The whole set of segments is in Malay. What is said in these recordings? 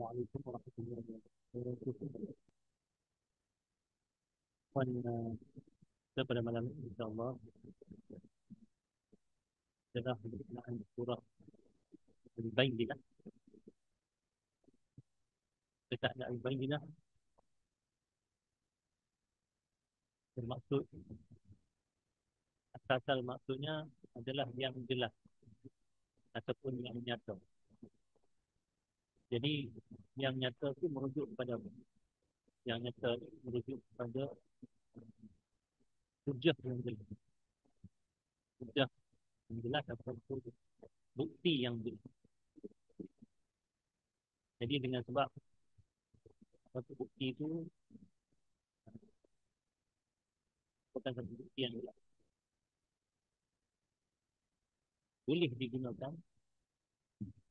Assalamualaikum warahmatullahi wabarakatuh. Puan kita pada malam ini insyaAllah telah berkenaan surah Al-Bayyidah. Kita ada Al-Bayyidah bermaksud asal maksudnya adalah yang jelas ataupun yang nyata. Jadi yang nyata tu merujuk kepada apa? Yang nyata merujuk kepada hujah yang jelas. Hujah yang jelas atau bukti yang jelas. Jadi dengan sebab satu bukti itu bukan satu bukti yang jelas. Boleh digunakan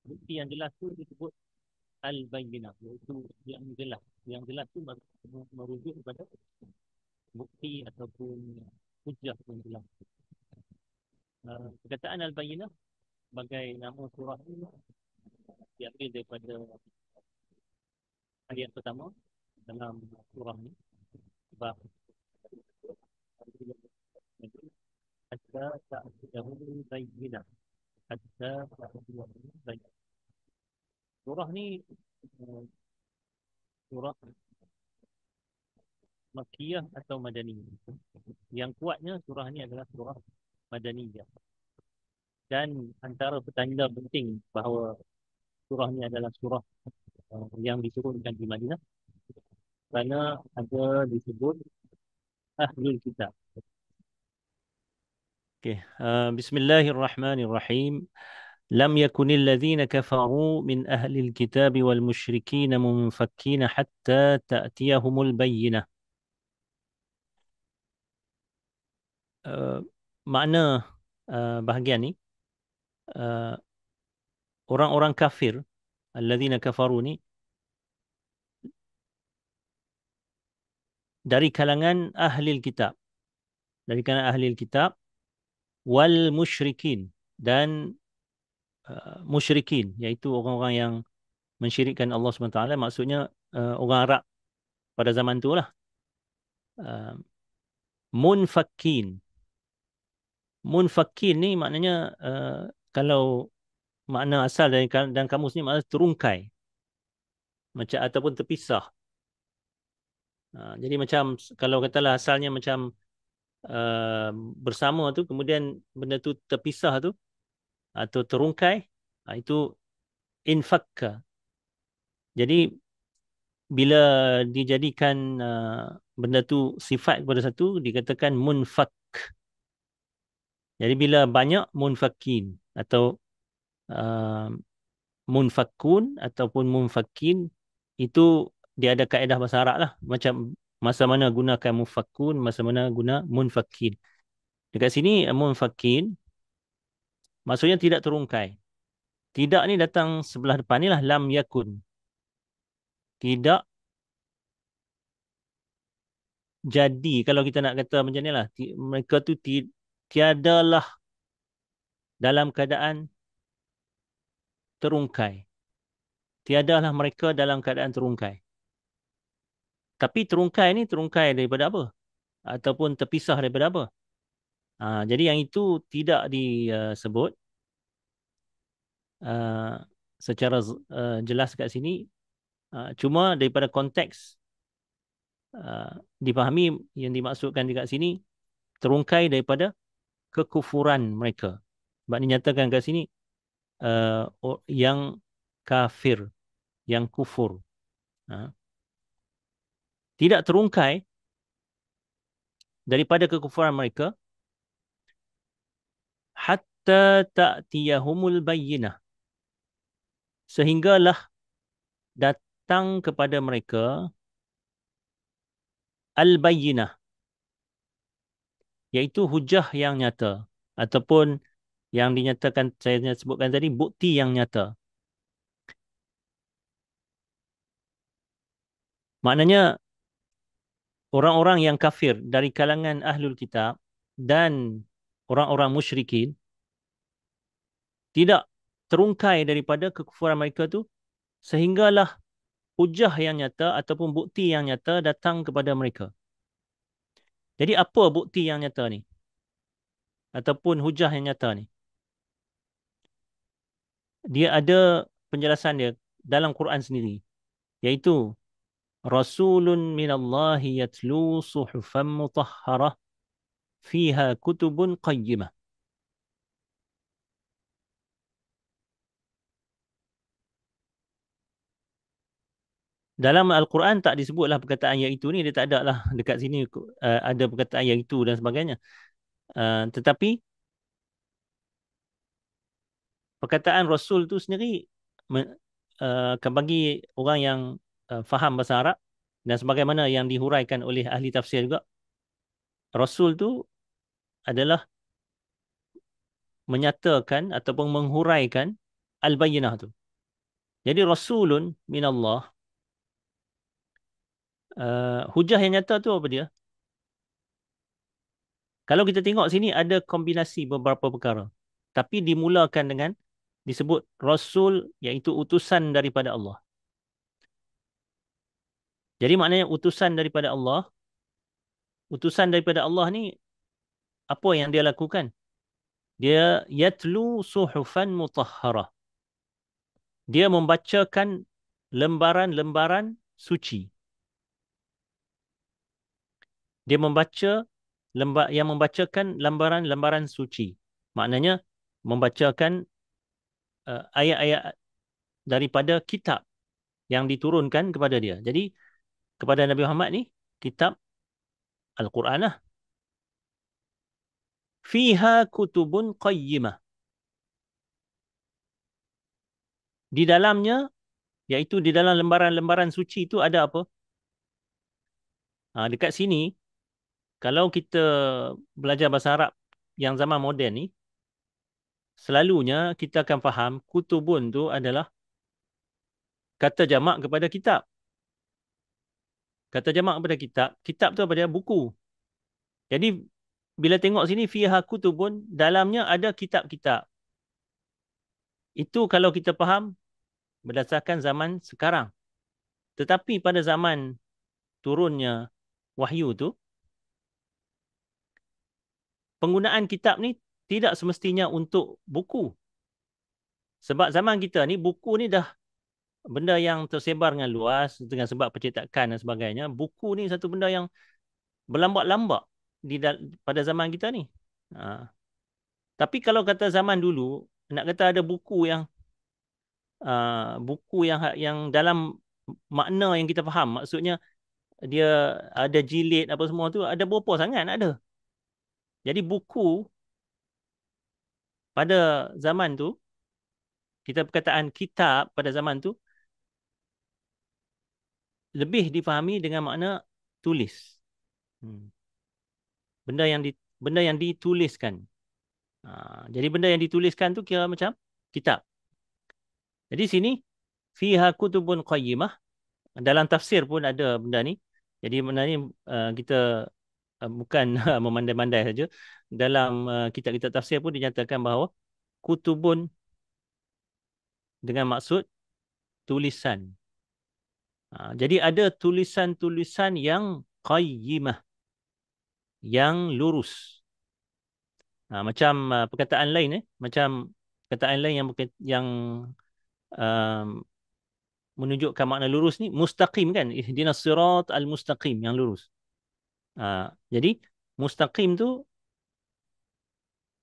bukti yang jelas itu disebut al-bayyinah iaitu yang jelas yang jelas tu merujuk kepada bukti ataupun hujah yang jelas ah, perkataan al-bayyinah sebagai nama surah ini diambil daripada ayat pertama dalam surah ini bah hatta ta'budu bayyinah hatta ta'budu surah ni eh, surah Makiyah atau Madaniyah. Yang kuatnya surah ni adalah surah Madaniyah. Dan antara petanda penting bahawa surah ni adalah surah eh, yang diturunkan di Madinah kerana ada disebut Ahlul Kitab. Okay. Uh, eh, Bismillahirrahmanirrahim. لم يكن الذين كفروا من أهل الكتاب والمشركين منفكين حتى تأتيهم البينة معنى bahagian ni orang-orang kafir alladhina kafaru dari kalangan ahli kitab dari kalangan ahli kitab wal musyrikin dan Uh, musyrikin iaitu orang-orang yang mensyirikkan Allah SWT maksudnya uh, orang Arab pada zaman tu lah. Uh, munfakin. Munfakin ni maknanya uh, kalau makna asal dan dan kamus ni maknanya terungkai. Macam ataupun terpisah. Uh, jadi macam kalau katalah asalnya macam uh, bersama tu kemudian benda tu terpisah tu atau terungkai ah, itu infakka jadi bila dijadikan ah, benda tu sifat kepada satu dikatakan munfak jadi bila banyak munfakin atau uh, ah, munfakun ataupun munfakin itu dia ada kaedah bahasa Arab lah macam masa mana gunakan munfakun masa mana guna munfakin dekat sini munfakin Maksudnya tidak terungkai. Tidak ni datang sebelah depan ni lah. Lam yakun. Tidak. Jadi kalau kita nak kata macam ni lah. Mereka tu ti, tiadalah dalam keadaan terungkai. Tiadalah mereka dalam keadaan terungkai. Tapi terungkai ni terungkai daripada apa? Ataupun terpisah daripada apa? Uh, jadi yang itu tidak disebut uh, secara uh, jelas kat sini. Uh, cuma daripada konteks uh, dipahami yang dimaksudkan di kat sini terungkai daripada kekufuran mereka. Sebab dinyatakan kat sini uh, yang kafir, yang kufur. Uh, tidak terungkai daripada kekufuran mereka hatta ta'tiyahumul bayyinah sehinggalah datang kepada mereka al bayyinah iaitu hujah yang nyata ataupun yang dinyatakan saya sebutkan tadi bukti yang nyata maknanya orang-orang yang kafir dari kalangan ahlul kitab dan orang-orang musyrikin tidak terungkai daripada kekufuran mereka tu sehinggalah hujah yang nyata ataupun bukti yang nyata datang kepada mereka. Jadi apa bukti yang nyata ni? Ataupun hujah yang nyata ni? Dia ada penjelasan dia dalam Quran sendiri iaitu rasulun minallahi yatlu suhufan mutahharah fiha kutubun qayyimah dalam Al-Quran tak disebutlah perkataan yang itu ni, dia tak ada lah dekat sini uh, ada perkataan yang itu dan sebagainya. Uh, tetapi perkataan Rasul tu sendiri uh, akan bagi orang yang uh, faham bahasa Arab dan sebagaimana yang dihuraikan oleh ahli tafsir juga, Rasul tu adalah menyatakan ataupun menghuraikan al-bayyinah tu. Jadi Rasulun minallah Eh, hujah yang nyata tu apa dia? Kalau kita tengok sini ada kombinasi beberapa perkara. Tapi dimulakan dengan disebut Rasul iaitu utusan daripada Allah. Jadi maknanya utusan daripada Allah. Utusan daripada Allah ni apa yang dia lakukan? Dia yatlu suhufan mutahhara. Dia membacakan lembaran-lembaran suci dia membaca lemba, yang membacakan lembaran-lembaran suci. Maknanya membacakan uh, ayat-ayat daripada kitab yang diturunkan kepada dia. Jadi kepada Nabi Muhammad ni kitab Al-Quran lah. Fiha kutubun qayyimah. Di dalamnya, iaitu di dalam lembaran-lembaran suci itu ada apa? Ha, dekat sini, kalau kita belajar bahasa Arab yang zaman moden ni, selalunya kita akan faham kutubun tu adalah kata jamak kepada kitab. Kata jamak kepada kitab, kitab tu pada Buku. Jadi, bila tengok sini, fiha kutubun, dalamnya ada kitab-kitab. Itu kalau kita faham berdasarkan zaman sekarang. Tetapi pada zaman turunnya wahyu tu, penggunaan kitab ni tidak semestinya untuk buku. Sebab zaman kita ni buku ni dah benda yang tersebar dengan luas dengan sebab percetakan dan sebagainya. Buku ni satu benda yang berlambak-lambak di pada zaman kita ni. Ha. Tapi kalau kata zaman dulu nak kata ada buku yang uh, buku yang yang dalam makna yang kita faham maksudnya dia ada jilid apa semua tu ada berapa sangat ada jadi buku pada zaman tu kita perkataan kitab pada zaman tu lebih difahami dengan makna tulis. Hmm. Benda yang di, benda yang dituliskan. Ha, jadi benda yang dituliskan tu kira macam kitab. Jadi sini fiha kutubun qayyimah dalam tafsir pun ada benda ni. Jadi benda ni uh, kita Eh, bukan ah, memandai-mandai saja dalam eh, kitab-kitab tafsir pun dinyatakan bahawa kutubun dengan maksud tulisan ha, jadi ada tulisan-tulisan yang qayyimah yang lurus ha, macam eh, perkataan lain eh macam perkataan lain yang yang um, menunjukkan makna lurus ni mustaqim kan ihdinas sirat al mustaqim yang lurus Ha, jadi mustaqim tu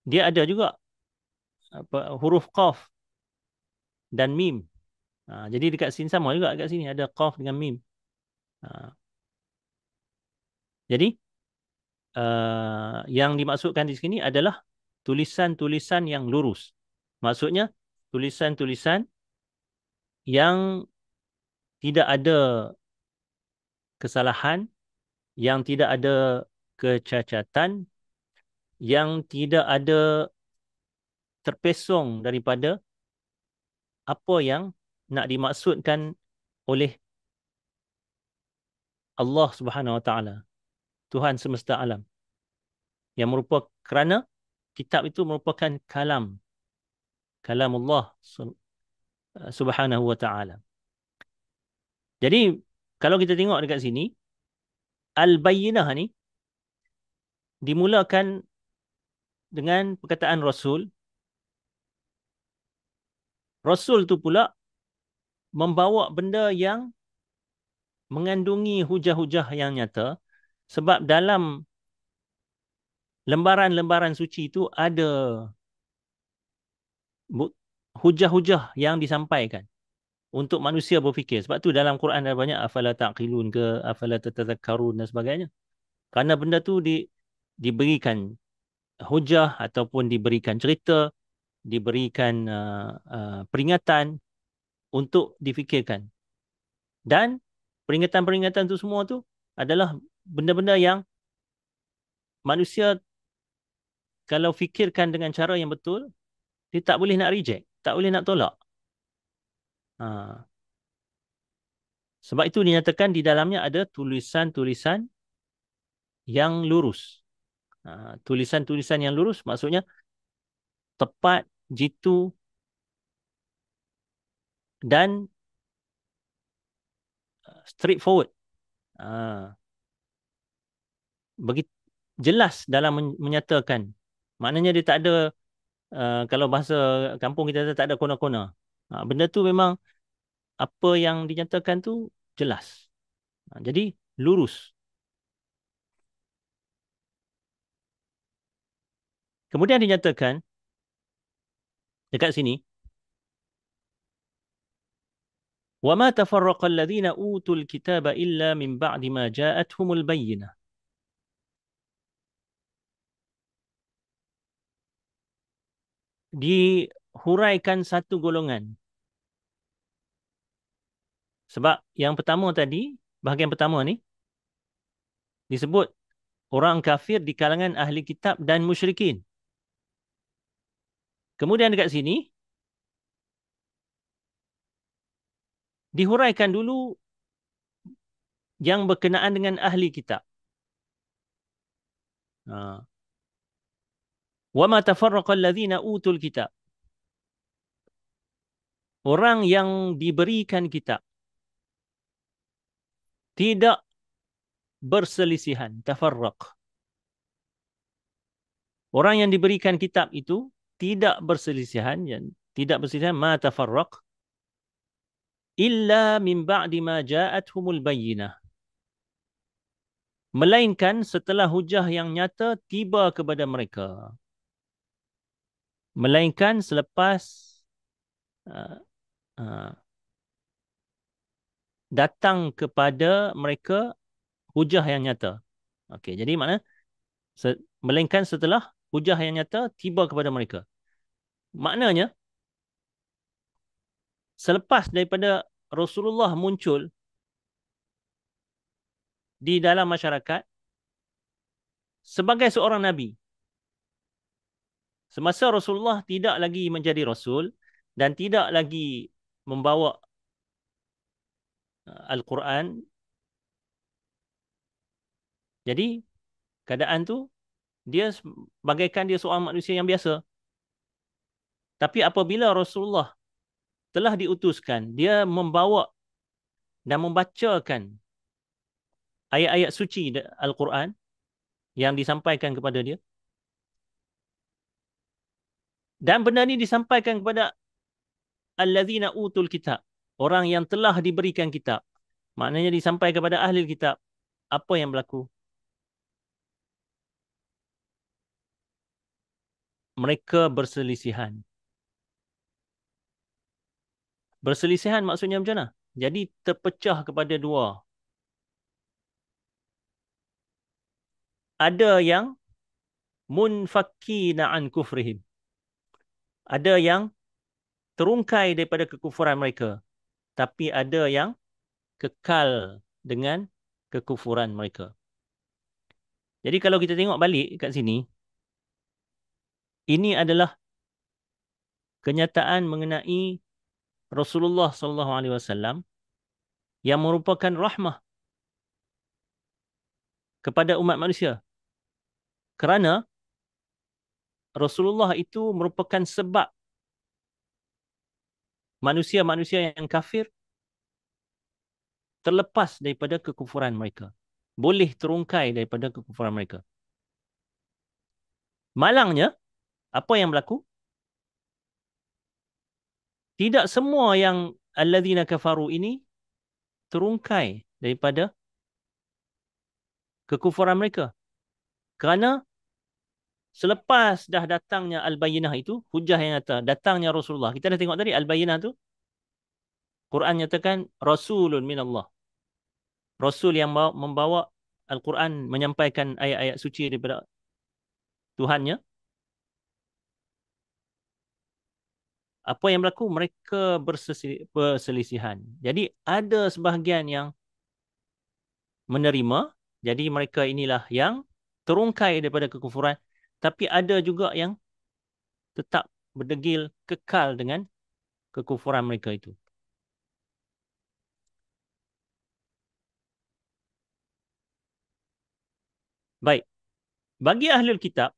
dia ada juga apa, huruf qaf dan mim. Ha, jadi dekat sini sama juga dekat sini ada qaf dengan mim. Ha. Jadi uh, yang dimaksudkan di sini adalah tulisan-tulisan yang lurus. Maksudnya tulisan-tulisan yang tidak ada kesalahan yang tidak ada kecacatan yang tidak ada terpesong daripada apa yang nak dimaksudkan oleh Allah Subhanahu Wa Taala Tuhan semesta alam yang merupakan kerana kitab itu merupakan kalam kalam Allah eh, Subhanahu Wa Taala jadi kalau kita tengok dekat sini Al-Bayyinah ni dimulakan dengan perkataan Rasul. Rasul tu pula membawa benda yang mengandungi hujah-hujah yang nyata sebab dalam lembaran-lembaran suci itu ada hujah-hujah yang disampaikan untuk manusia berfikir. Sebab tu dalam Quran ada banyak afala taqilun ke afala tatazakkarun dan sebagainya. Karena benda tu di diberikan hujah ataupun diberikan cerita, diberikan uh, uh, peringatan untuk difikirkan. Dan peringatan-peringatan tu semua tu adalah benda-benda yang manusia kalau fikirkan dengan cara yang betul, dia tak boleh nak reject, tak boleh nak tolak. Ha. Sebab itu dinyatakan di dalamnya ada tulisan-tulisan yang lurus. Ha, tulisan-tulisan yang lurus maksudnya tepat, jitu dan uh, straightforward. Ha. Begitu jelas dalam menyatakan. Maknanya dia tak ada Uh, kalau bahasa kampung kita tak ada kona-kona. Ha, benda tu memang apa yang dinyatakan tu jelas. Ha, jadi lurus. Kemudian dinyatakan dekat sini ma وَمَا تَفَرَّقَ الَّذِينَ أُوتُوا illa min مِنْ ma مَا جَاءَتْهُمُ الْبَيِّنَةِ di huraikan satu golongan. Sebab yang pertama tadi, bahagian pertama ni, disebut orang kafir di kalangan ahli kitab dan musyrikin. Kemudian dekat sini, dihuraikan dulu yang berkenaan dengan ahli kitab. Ha. Wa ma tafarraqa alladhina utul kitab orang yang diberikan kitab tidak berselisihan tafarraq orang yang diberikan kitab itu tidak berselisihan yang tidak berselisihan ma tafarraq illa min ba'di ma humul bayyinah melainkan setelah hujah yang nyata tiba kepada mereka melainkan selepas uh, Ha. datang kepada mereka hujah yang nyata. Okey, jadi makna se- melainkan setelah hujah yang nyata tiba kepada mereka. Maknanya selepas daripada Rasulullah muncul di dalam masyarakat sebagai seorang nabi. Semasa Rasulullah tidak lagi menjadi rasul dan tidak lagi membawa uh, Al-Quran. Jadi keadaan tu dia bagaikan dia seorang manusia yang biasa. Tapi apabila Rasulullah telah diutuskan, dia membawa dan membacakan ayat-ayat suci Al-Quran yang disampaikan kepada dia. Dan benda ini disampaikan kepada alladhina utul kitab. Orang yang telah diberikan kitab. Maknanya disampaikan kepada ahli kitab. Apa yang berlaku? Mereka berselisihan. Berselisihan maksudnya macam mana? Jadi terpecah kepada dua. Ada yang munfakina an kufrihim. Ada yang terungkai daripada kekufuran mereka tapi ada yang kekal dengan kekufuran mereka jadi kalau kita tengok balik kat sini ini adalah kenyataan mengenai Rasulullah sallallahu alaihi wasallam yang merupakan rahmah kepada umat manusia kerana Rasulullah itu merupakan sebab manusia-manusia yang kafir terlepas daripada kekufuran mereka. Boleh terungkai daripada kekufuran mereka. Malangnya, apa yang berlaku? Tidak semua yang alladzina kafaru ini terungkai daripada kekufuran mereka. Kerana selepas dah datangnya al-bayyinah itu hujah yang nyata datangnya Rasulullah kita dah tengok tadi al-bayyinah tu Quran nyatakan rasulun minallah rasul yang membawa al-Quran menyampaikan ayat-ayat suci daripada Tuhannya apa yang berlaku mereka berselisihan jadi ada sebahagian yang menerima jadi mereka inilah yang terungkai daripada kekufuran tapi ada juga yang tetap berdegil kekal dengan kekufuran mereka itu baik bagi ahli kitab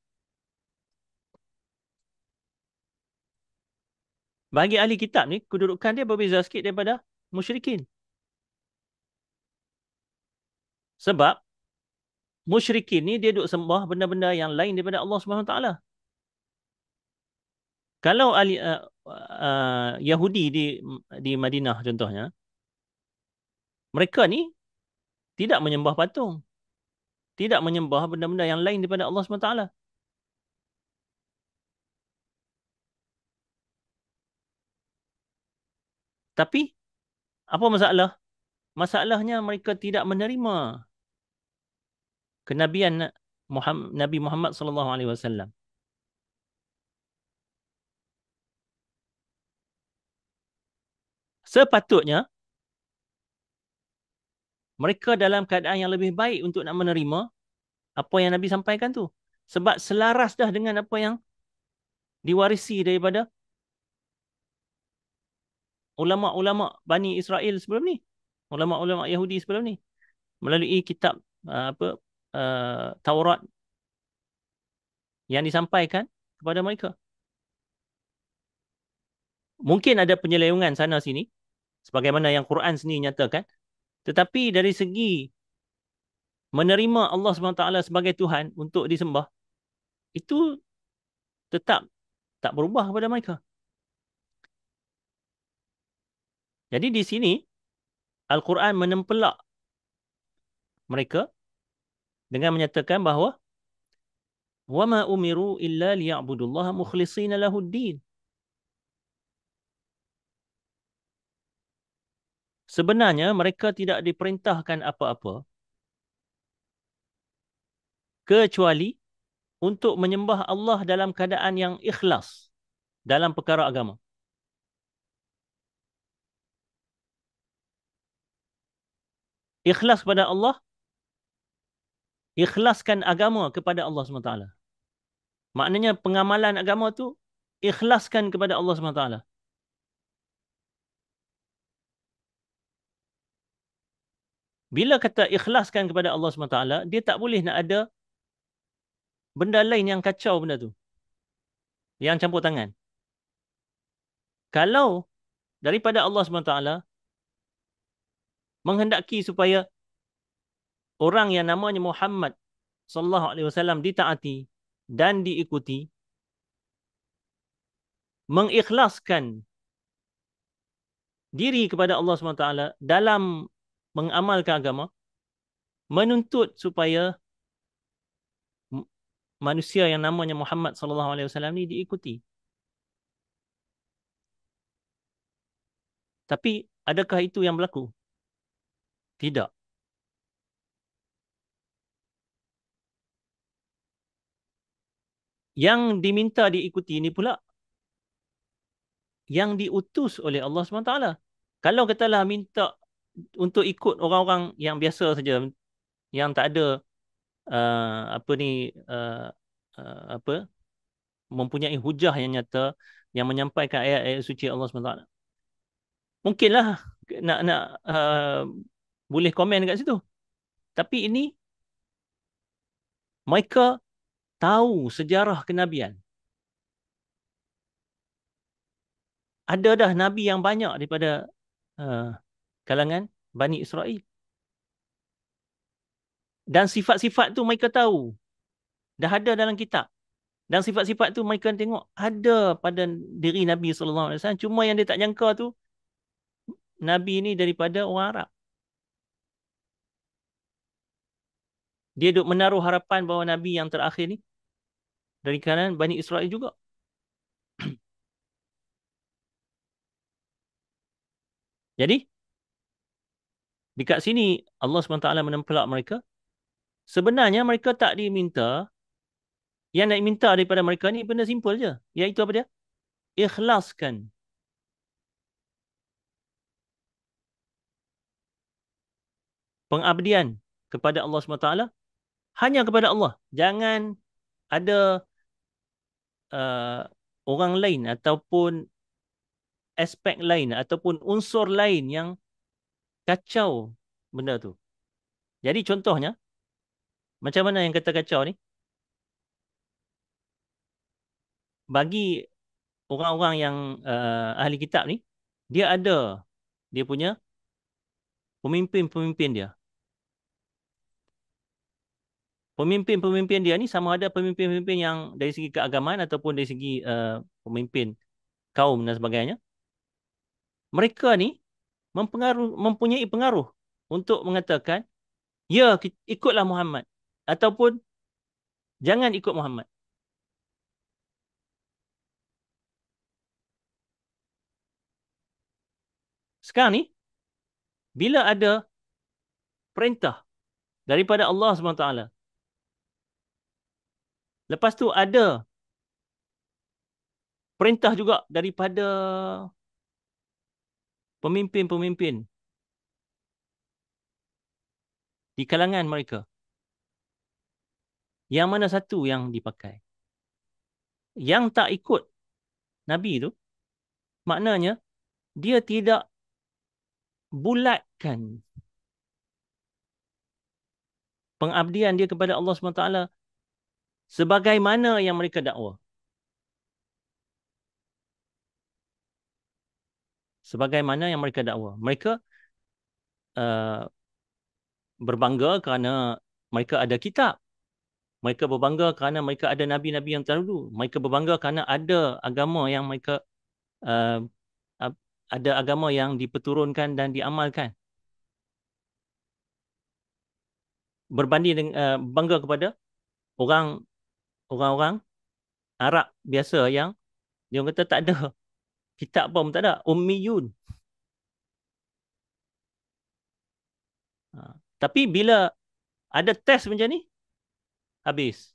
bagi ahli kitab ni kedudukan dia berbeza sikit daripada musyrikin sebab musyrikin ni dia duk sembah benda-benda yang lain daripada Allah Subhanahu taala. Kalau ahli uh, uh, Yahudi di di Madinah contohnya mereka ni tidak menyembah patung. Tidak menyembah benda-benda yang lain daripada Allah Subhanahu taala. Tapi apa masalah? Masalahnya mereka tidak menerima kenabian Muhammad, Nabi Muhammad sallallahu alaihi wasallam. Sepatutnya mereka dalam keadaan yang lebih baik untuk nak menerima apa yang Nabi sampaikan tu. Sebab selaras dah dengan apa yang diwarisi daripada ulama-ulama Bani Israel sebelum ni. Ulama-ulama Yahudi sebelum ni. Melalui kitab uh, apa uh, Taurat yang disampaikan kepada mereka. Mungkin ada penyelewengan sana sini sebagaimana yang Quran sendiri nyatakan tetapi dari segi menerima Allah SWT sebagai Tuhan untuk disembah itu tetap tak berubah kepada mereka. Jadi di sini Al-Quran menempelak mereka dengan menyatakan bahawa wa ma umiru illa liya'budullaha mukhlishina lahuddin. Sebenarnya mereka tidak diperintahkan apa-apa kecuali untuk menyembah Allah dalam keadaan yang ikhlas dalam perkara agama. Ikhlas kepada Allah ikhlaskan agama kepada Allah SWT. Maknanya pengamalan agama tu ikhlaskan kepada Allah SWT. Bila kata ikhlaskan kepada Allah SWT, dia tak boleh nak ada benda lain yang kacau benda tu. Yang campur tangan. Kalau daripada Allah SWT menghendaki supaya orang yang namanya Muhammad sallallahu alaihi wasallam ditaati dan diikuti mengikhlaskan diri kepada Allah SWT dalam mengamalkan agama menuntut supaya manusia yang namanya Muhammad sallallahu alaihi wasallam ni diikuti tapi adakah itu yang berlaku tidak Yang diminta diikuti ini pula yang diutus oleh Allah SWT. Kalau katalah minta untuk ikut orang-orang yang biasa saja yang tak ada uh, apa ni uh, uh, apa mempunyai hujah yang nyata yang menyampaikan ayat-ayat suci Allah SWT. Mungkinlah nak nak uh, boleh komen dekat situ. Tapi ini mereka tahu sejarah kenabian. Ada dah nabi yang banyak daripada uh, kalangan Bani Israel. Dan sifat-sifat tu mereka tahu. Dah ada dalam kitab. Dan sifat-sifat tu mereka tengok ada pada diri Nabi sallallahu alaihi wasallam. Cuma yang dia tak jangka tu nabi ni daripada orang Arab. dia duk menaruh harapan bahawa Nabi yang terakhir ni dari kanan, Bani Israel juga. Jadi, dekat sini Allah SWT menempelak mereka. Sebenarnya mereka tak diminta. Yang nak minta daripada mereka ni benda simple je. Iaitu apa dia? Ikhlaskan. Pengabdian kepada Allah SWT hanya kepada Allah. Jangan ada uh, orang lain ataupun aspek lain ataupun unsur lain yang kacau benda tu. Jadi contohnya, macam mana yang kata kacau ni? Bagi orang-orang yang uh, ahli kitab ni, dia ada dia punya pemimpin-pemimpin dia pemimpin-pemimpin dia ni sama ada pemimpin-pemimpin yang dari segi keagamaan ataupun dari segi uh, pemimpin kaum dan sebagainya mereka ni mempengaruh mempunyai pengaruh untuk mengatakan ya ikutlah Muhammad ataupun jangan ikut Muhammad Sekarang ni, bila ada perintah daripada Allah SWT Lepas tu ada perintah juga daripada pemimpin-pemimpin di kalangan mereka. Yang mana satu yang dipakai? Yang tak ikut Nabi tu, maknanya dia tidak bulatkan pengabdian dia kepada Allah SWT sebagaimana yang mereka dakwa sebagaimana yang mereka dakwa mereka uh, berbangga kerana mereka ada kitab mereka berbangga kerana mereka ada nabi-nabi yang terdahulu mereka berbangga kerana ada agama yang mereka uh, ada agama yang dipeturunkan dan diamalkan berbanding dengan uh, bangga kepada orang orang-orang Arab biasa yang dia kata tak ada kitab pun tak ada ummiyun ha. tapi bila ada test macam ni habis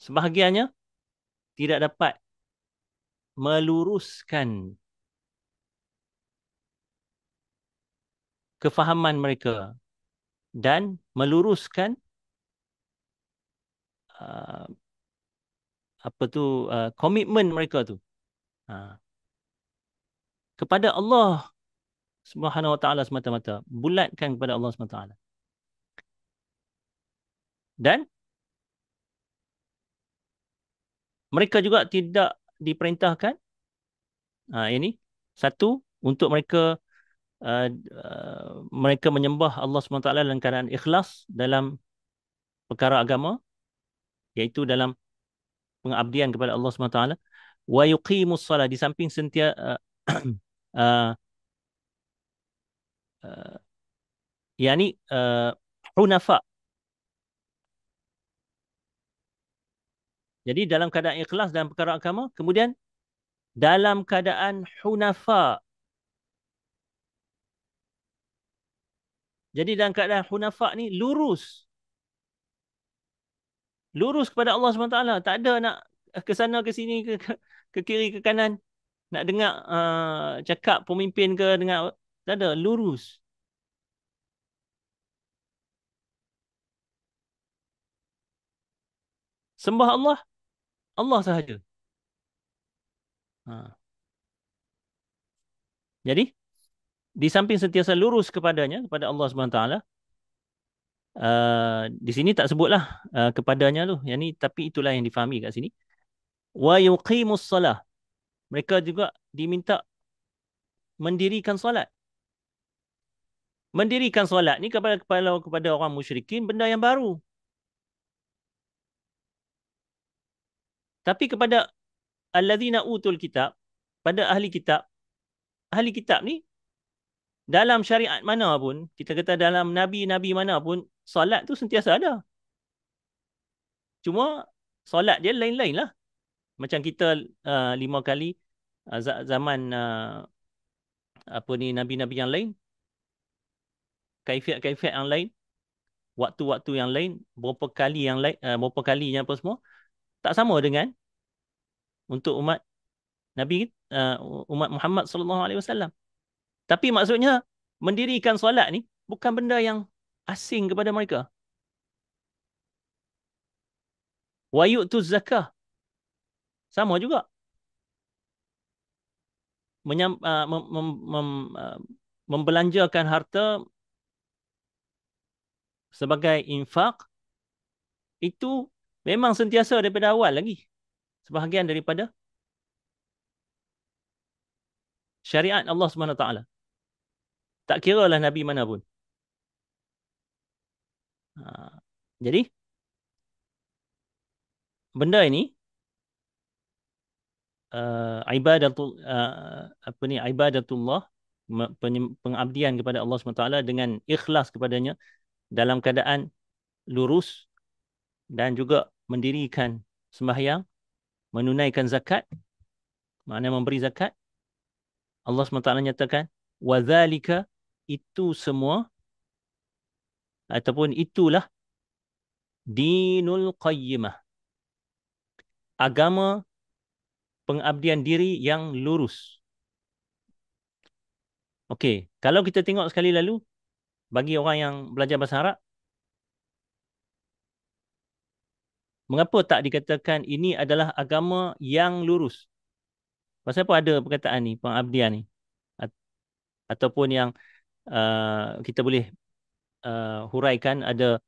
sebahagiannya tidak dapat meluruskan kefahaman mereka dan meluruskan uh, apa tu komitmen uh, mereka tu uh, kepada Allah Subhanahu Wa Taala semata-mata bulatkan kepada Allah Subhanahu Wa Taala dan mereka juga tidak diperintahkan uh, ha, ini satu untuk mereka uh, uh, mereka menyembah Allah Subhanahu Wa Taala dalam keadaan ikhlas dalam perkara agama iaitu dalam pengabdian kepada Allah SWT wa yuqimus salat di samping sentia uh, uh, uh, yani uh, hunafa jadi dalam keadaan ikhlas dalam perkara agama kemudian dalam keadaan hunafa jadi dalam keadaan hunafa ni lurus lurus kepada Allah SWT. Tak ada nak ke sana ke sini ke, ke kiri ke kanan nak dengar uh, cakap pemimpin ke dengar tak ada lurus sembah Allah Allah sahaja ha. jadi di samping sentiasa lurus kepadanya kepada Allah SWT. Uh, di sini tak sebutlah uh, kepadanya tu yang ni tapi itulah yang difahami kat sini wa yuqimus salah mereka juga diminta mendirikan solat mendirikan solat ni kepada kepada kepada orang musyrikin benda yang baru tapi kepada alladzina utul kitab pada ahli kitab ahli kitab ni dalam syariat mana pun kita kata dalam nabi-nabi mana pun solat tu sentiasa ada. Cuma solat dia lain-lain lah. Macam kita uh, lima kali uh, zaman uh, apa ni nabi-nabi yang lain, kaifiat-kaifiat yang lain, waktu-waktu yang lain, berapa kali yang lain, uh, berapa kali yang apa semua, tak sama dengan untuk umat Nabi uh, umat Muhammad sallallahu alaihi wasallam. Tapi maksudnya mendirikan solat ni bukan benda yang asing kepada mereka. Wayuk tu zakah. Sama juga. Menyam, uh, mem, mem, mem, uh, membelanjakan harta sebagai infak itu memang sentiasa daripada awal lagi sebahagian daripada syariat Allah Subhanahu taala tak lah nabi mana pun Ha. Jadi benda ini uh, ibadatul uh, apa ni ibadatullah pengabdian kepada Allah SWT dengan ikhlas kepadanya dalam keadaan lurus dan juga mendirikan sembahyang, menunaikan zakat, mana memberi zakat. Allah SWT nyatakan, وَذَلِكَ itu semua ataupun itulah dinul qayyimah agama pengabdian diri yang lurus okey kalau kita tengok sekali lalu bagi orang yang belajar bahasa Arab mengapa tak dikatakan ini adalah agama yang lurus pasal apa ada perkataan ni pengabdian ni ataupun yang uh, kita boleh uh, huraikan ada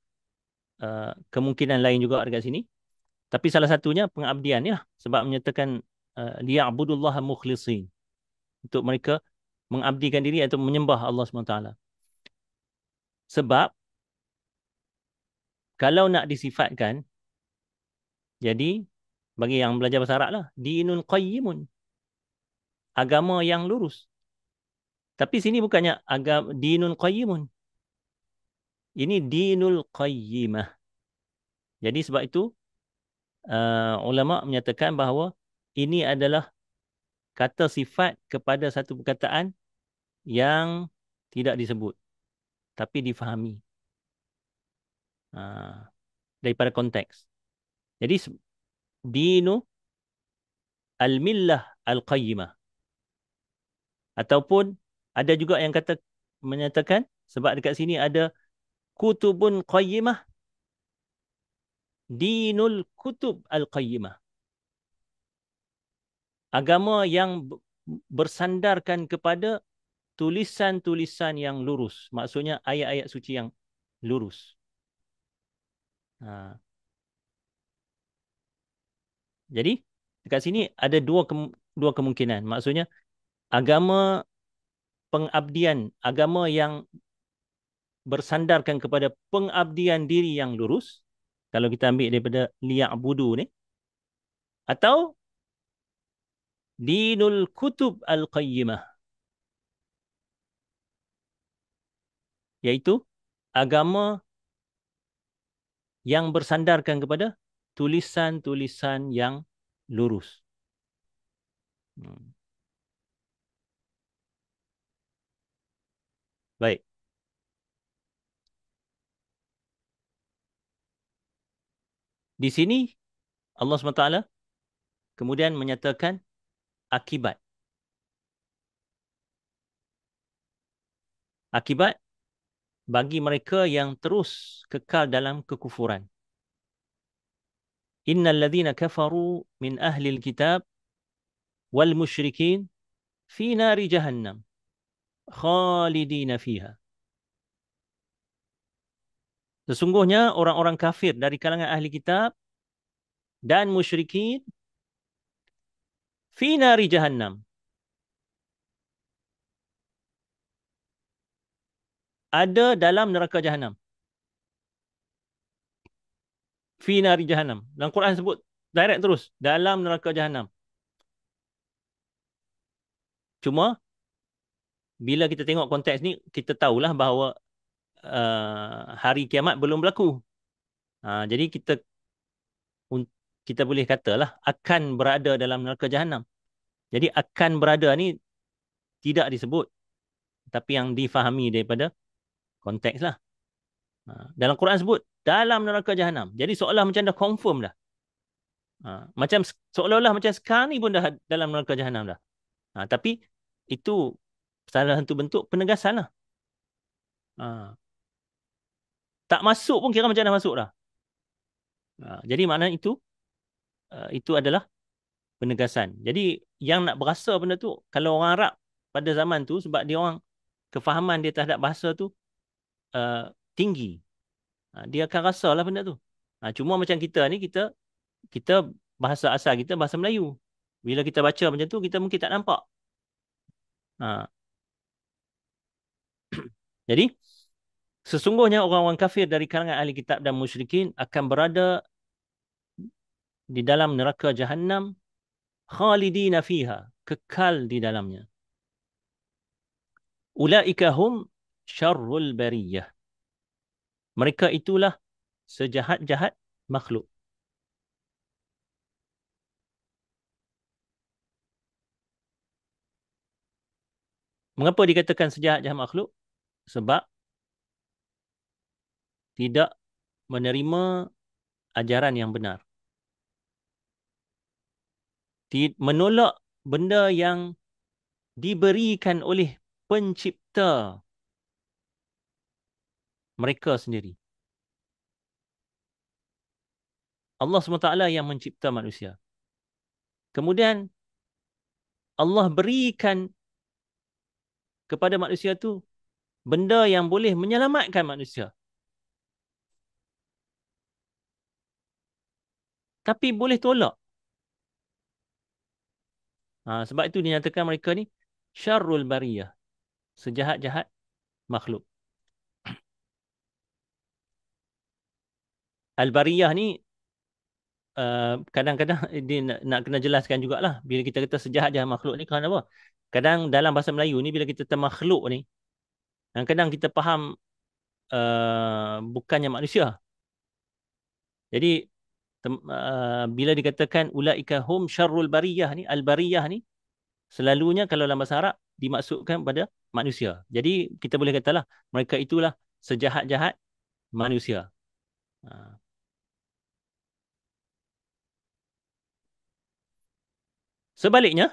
uh, kemungkinan lain juga dekat sini. Tapi salah satunya pengabdian ya sebab menyatakan dia eh, liya'budullaha mukhlisin untuk mereka mengabdikan diri atau menyembah Allah SWT. Sebab kalau nak disifatkan jadi bagi yang belajar bahasa Arab lah dinun qayyimun agama yang lurus. Tapi sini bukannya agama dinun qayyimun ini dinul qayyimah. Jadi sebab itu uh, ulama menyatakan bahawa ini adalah kata sifat kepada satu perkataan yang tidak disebut tapi difahami. Uh, daripada konteks. Jadi dinu al-millah al-qayyimah ataupun ada juga yang kata menyatakan sebab dekat sini ada kutubun qayyimah dinul kutub al-qayyimah agama yang bersandarkan kepada tulisan-tulisan yang lurus maksudnya ayat-ayat suci yang lurus ha. jadi dekat sini ada dua kem- dua kemungkinan maksudnya agama pengabdian agama yang bersandarkan kepada pengabdian diri yang lurus kalau kita ambil daripada liak budu ni atau dinul kutub al-qayyimah iaitu agama yang bersandarkan kepada tulisan-tulisan yang lurus. Hmm. Baik. Di sini Allah SWT kemudian menyatakan akibat. Akibat bagi mereka yang terus kekal dalam kekufuran. Inna ladhina kafaru min ahlil Kitab wal musyrikin fi nari jahannam khalidina fiha. Sesungguhnya orang-orang kafir dari kalangan ahli kitab dan musyrikin fi nari jahannam. Ada dalam neraka jahannam. Fi nari jahannam. Dan Quran sebut direct terus. Dalam neraka jahannam. Cuma bila kita tengok konteks ni, kita tahulah bahawa Eh, hari kiamat belum berlaku. Uh, jadi kita kita boleh katalah akan berada dalam neraka jahanam. Jadi akan berada ni tidak disebut tapi yang difahami daripada konteks lah. Uh, dalam Quran sebut dalam neraka jahanam. Jadi seolah macam dah confirm dah. Uh, macam seolah-olah macam sekarang ni pun dah dalam neraka jahanam dah. Uh, tapi itu salah satu bentuk penegasan lah. Uh, tak masuk pun kira macam dah masuk dah. Ha, jadi mana itu uh, itu adalah penegasan. Jadi yang nak berasa benda tu kalau orang Arab pada zaman tu sebab dia orang kefahaman dia terhadap bahasa tu uh, tinggi. Ha, dia akan rasalah benda tu. Ha, cuma macam kita ni kita kita bahasa asal kita bahasa Melayu. Bila kita baca macam tu kita mungkin tak nampak. Ha. jadi Sesungguhnya orang-orang kafir dari kalangan ahli kitab dan musyrikin akan berada di dalam neraka jahannam khalidina fiha kekal di dalamnya. Ulaika hum syarrul bariyah. Mereka itulah sejahat-jahat makhluk. Mengapa dikatakan sejahat-jahat makhluk? Sebab tidak menerima ajaran yang benar. Menolak benda yang diberikan oleh pencipta mereka sendiri. Allah SWT yang mencipta manusia. Kemudian Allah berikan kepada manusia tu benda yang boleh menyelamatkan manusia tapi boleh tolak. Ha, sebab itu dinyatakan mereka ni syarrul bariyah. Sejahat-jahat makhluk. Al-bariyah ni uh, kadang-kadang uh, dia nak, nak kena jelaskan jugalah bila kita kata sejahat-jahat makhluk ni kerana apa? Kadang dalam bahasa Melayu ni bila kita kata makhluk ni kadang-kadang kita faham uh, bukannya manusia. Jadi uh, bila dikatakan ulaika hum syarrul bariyah ni al-bariyah ni selalunya kalau dalam bahasa Arab dimaksudkan pada manusia. Jadi kita boleh katalah mereka itulah sejahat-jahat manusia. Ha. Sebaliknya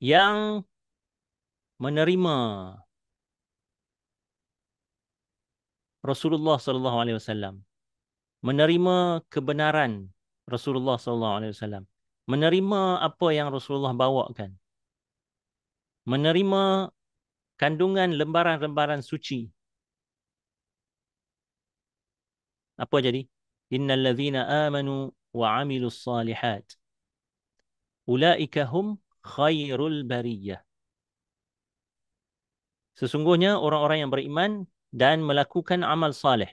yang menerima Rasulullah sallallahu alaihi wasallam menerima kebenaran Rasulullah sallallahu alaihi wasallam menerima apa yang Rasulullah bawakan menerima kandungan lembaran-lembaran suci apa jadi innal ladzina amanu wa amilus salihat ulaika hum khairul bariyah Sesungguhnya orang-orang yang beriman dan melakukan amal salih.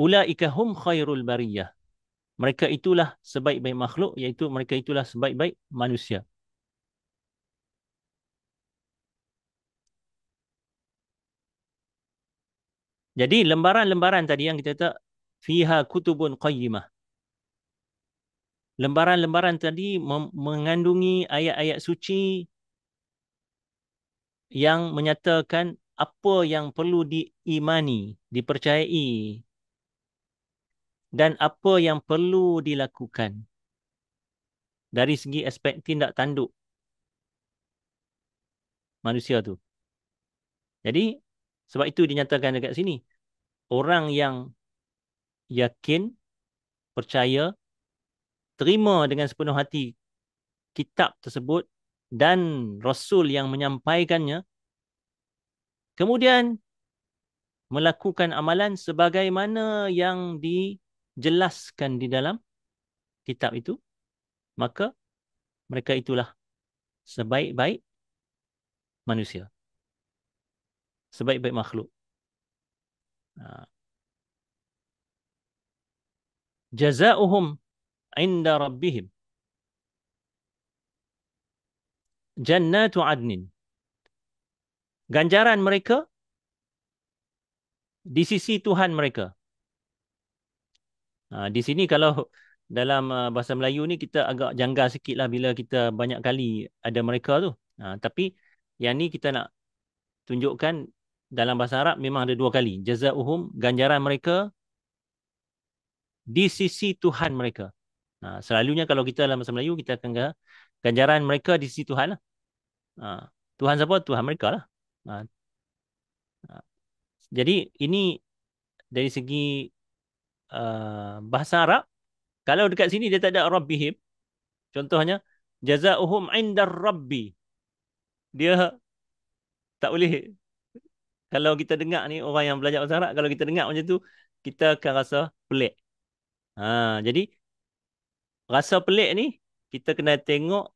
Ulaika hum khairul bariyah. Mereka itulah sebaik-baik makhluk iaitu mereka itulah sebaik-baik manusia. Jadi lembaran-lembaran tadi yang kita kata fiha kutubun qayyimah. Lembaran-lembaran tadi mengandungi ayat-ayat suci yang menyatakan apa yang perlu diimani, dipercayai dan apa yang perlu dilakukan dari segi aspek tindak tanduk manusia tu. Jadi sebab itu dinyatakan dekat sini orang yang yakin percaya terima dengan sepenuh hati kitab tersebut dan rasul yang menyampaikannya Kemudian melakukan amalan sebagaimana yang dijelaskan di dalam kitab itu maka mereka itulah sebaik-baik manusia sebaik-baik makhluk ha. Jaza'uhum inda rabbihim jannatu adnin ganjaran mereka di sisi Tuhan mereka. Ha, di sini kalau dalam uh, bahasa Melayu ni kita agak janggal sikit lah bila kita banyak kali ada mereka tu. Ha, tapi yang ni kita nak tunjukkan dalam bahasa Arab memang ada dua kali. Jazauhum, ganjaran mereka di sisi Tuhan mereka. Ha, selalunya kalau kita dalam bahasa Melayu kita akan ganjaran mereka di sisi Tuhan lah. Ha, Tuhan siapa? Tuhan mereka lah. Jadi ini dari segi uh, bahasa Arab, kalau dekat sini dia tak ada Rabbihim, contohnya, jaza'uhum indar Rabbi. Dia tak boleh, kalau kita dengar ni orang yang belajar bahasa Arab, kalau kita dengar macam tu, kita akan rasa pelik. Ha, jadi, rasa pelik ni, kita kena tengok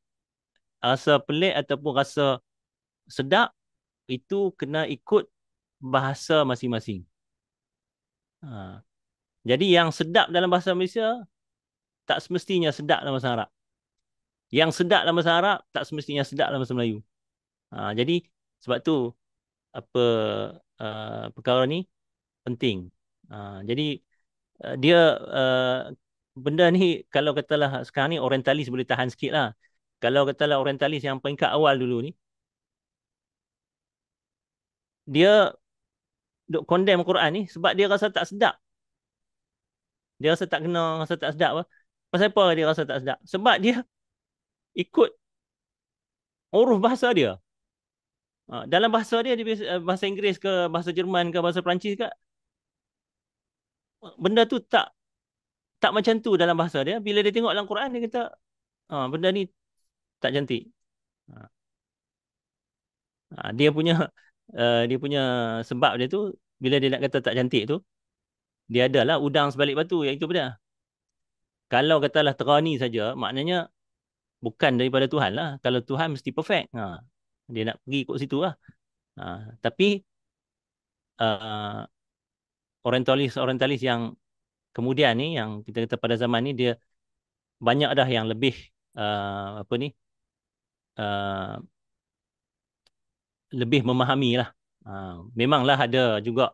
rasa pelik ataupun rasa sedap itu kena ikut bahasa masing-masing. Ha. Jadi yang sedap dalam bahasa Malaysia tak semestinya sedap dalam bahasa Arab. Yang sedap dalam bahasa Arab tak semestinya sedap dalam bahasa Melayu. Ha. Jadi sebab tu apa uh, perkara ni penting. Ha. Jadi uh, dia uh, benda ni kalau katalah sekarang ni orientalis boleh tahan sikit lah. Kalau katalah orientalis yang peringkat awal dulu ni, dia duk condemn Quran ni sebab dia rasa tak sedap. Dia rasa tak kena, rasa tak sedap apa. Pasal apa dia rasa tak sedap? Sebab dia ikut uruf bahasa dia. Ha, dalam bahasa dia, dia eh, bahasa Inggeris ke bahasa Jerman ke bahasa Perancis ke benda tu tak tak macam tu dalam bahasa dia. Bila dia tengok dalam Quran dia kata ah benda ni tak cantik. Ha. dia punya Eh, dia punya sebab dia tu bila dia nak kata tak cantik tu dia adalah udang sebalik batu yang itu pada. Kalau katalah terani saja maknanya bukan daripada Tuhan lah. Kalau Tuhan mesti perfect. Ha. Dia nak pergi ikut situ lah. Ha. Tapi uh, eh, orientalis-orientalis yang kemudian ni yang kita kata pada zaman ni dia banyak dah yang lebih uh, apa ni uh, lebih memahami lah. Ha, memanglah ada juga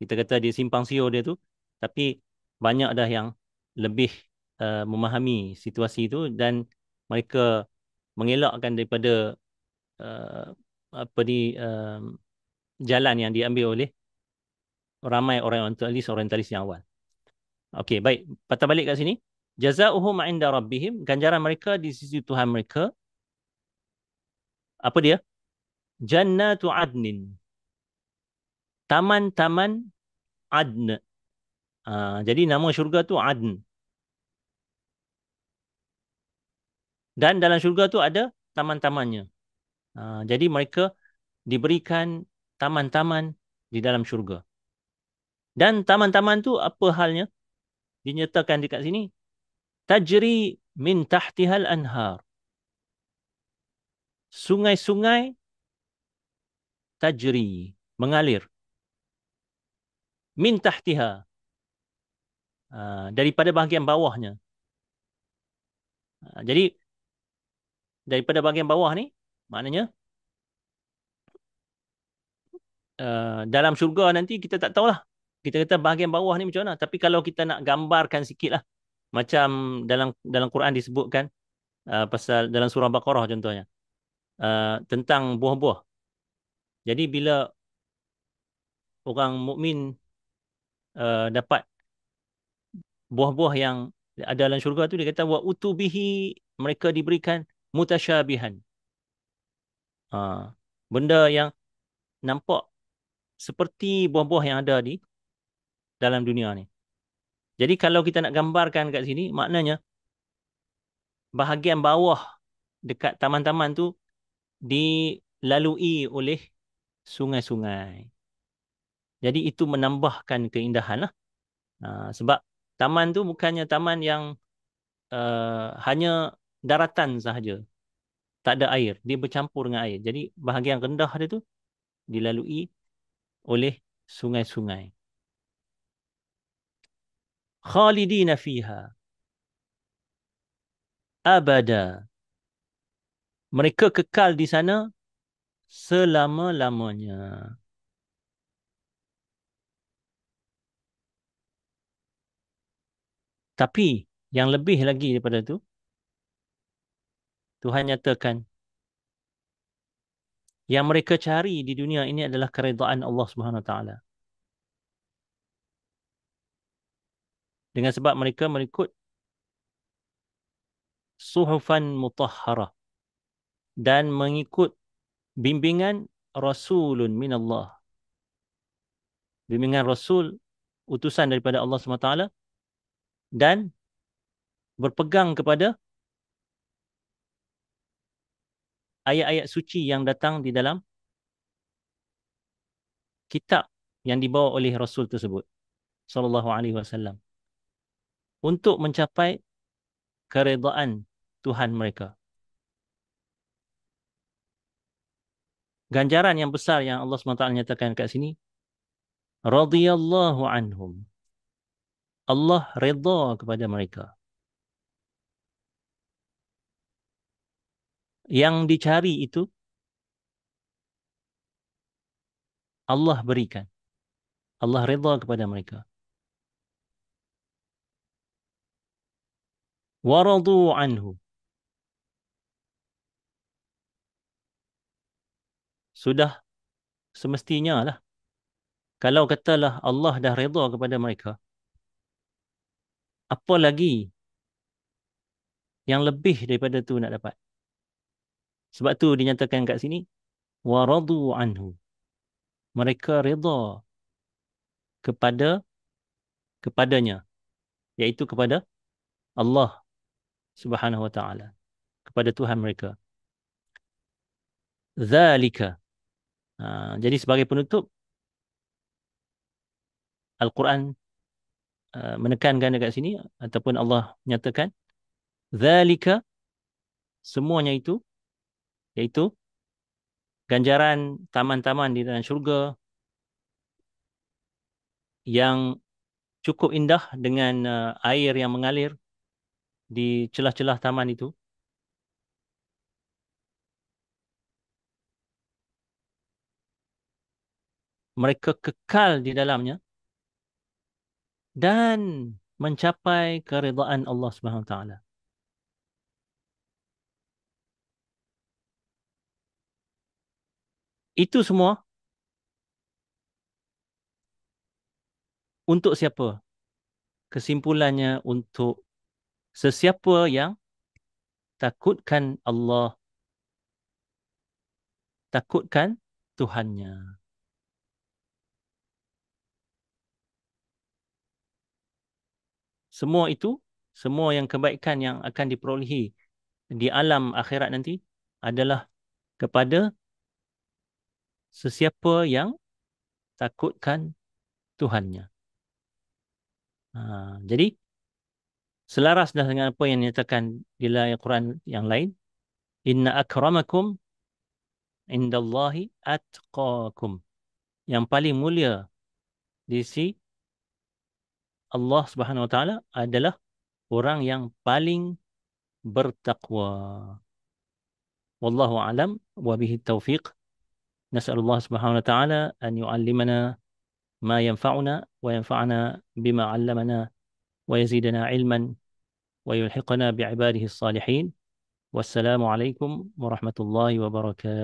kita kata dia simpang siur dia tu. Tapi banyak dah yang lebih uh, memahami situasi itu dan mereka mengelakkan daripada uh, apa di uh, um, jalan yang diambil oleh ramai orang orientalis orientalis yang awal. Okey, baik. Patah balik kat sini. Jazauhum inda rabbihim, ganjaran mereka di sisi Tuhan mereka. Apa dia? Jannatu Adnin. Taman-taman Adn. Ha, jadi nama syurga tu Adn. Dan dalam syurga tu ada taman-tamannya. Ha, jadi mereka diberikan taman-taman di dalam syurga. Dan taman-taman tu apa halnya? Dinyatakan dekat sini. Tajri min tahtihal anhar. Sungai-sungai tajri mengalir min tahtiha ah, daripada bahagian bawahnya ah, jadi daripada bahagian bawah ni maknanya ah, dalam syurga nanti kita tak tahulah kita kata bahagian bawah ni macam mana tapi kalau kita nak gambarkan lah, macam dalam dalam Quran disebutkan uh, pasal dalam surah baqarah contohnya tentang buah-buah jadi bila orang mukmin uh, dapat buah-buah yang ada dalam syurga tu dia kata wa utubihi mereka diberikan mutasyabihan. Uh, benda yang nampak seperti buah-buah yang ada di dalam dunia ni. Jadi kalau kita nak gambarkan kat sini maknanya bahagian bawah dekat taman-taman tu dilalui oleh sungai-sungai. Jadi itu menambahkan keindahan lah. Ha, sebab taman tu bukannya taman yang uh, hanya daratan sahaja. Tak ada air. Dia bercampur dengan air. Jadi bahagian rendah dia tu dilalui oleh sungai-sungai. Khalidina fiha. Abada. Mereka kekal di sana selama-lamanya. Tapi yang lebih lagi daripada itu, Tuhan nyatakan yang mereka cari di dunia ini adalah keridaan Allah Subhanahu taala. Dengan sebab mereka mengikut suhufan mutahara dan mengikut bimbingan rasulun minallah bimbingan rasul utusan daripada Allah SWT dan berpegang kepada ayat-ayat suci yang datang di dalam kitab yang dibawa oleh rasul tersebut sallallahu alaihi wasallam untuk mencapai keredaan Tuhan mereka ganjaran yang besar yang Allah SWT nyatakan kat sini. Radiyallahu anhum. Allah redha kepada mereka. Yang dicari itu, Allah berikan. Allah redha kepada mereka. Waradu anhum. sudah semestinya lah. Kalau katalah Allah dah redha kepada mereka, apa lagi yang lebih daripada tu nak dapat? Sebab tu dinyatakan kat sini, waradu anhu. Mereka redha kepada kepadanya iaitu kepada Allah Subhanahu wa taala kepada Tuhan mereka zalika Ha, jadi sebagai penutup Al-Quran uh, menekankan dekat sini ataupun Allah menyatakan zalika semuanya itu iaitu ganjaran taman-taman di dalam syurga yang cukup indah dengan uh, air yang mengalir di celah-celah taman itu mereka kekal di dalamnya dan mencapai keridaan Allah Subhanahu taala. Itu semua untuk siapa? Kesimpulannya untuk sesiapa yang takutkan Allah takutkan Tuhannya. nya semua itu semua yang kebaikan yang akan diperolehi di alam akhirat nanti adalah kepada sesiapa yang takutkan Tuhannya. Ha, jadi selaras dengan apa yang dinyatakan di dalam Al-Quran yang lain, inna akramakum indallahi atqakum. Yang paling mulia di sisi Allah Subhanahu Wa Taala adalah orang yang paling bertakwa. Wallahu alam wa bihi taufiq. نسأل الله سبحانه وتعالى أن يعلمنا ما ينفعنا وينفعنا بما علمنا ويزيدنا علما ويلحقنا بعباده الصالحين والسلام عليكم ورحمة الله وبركاته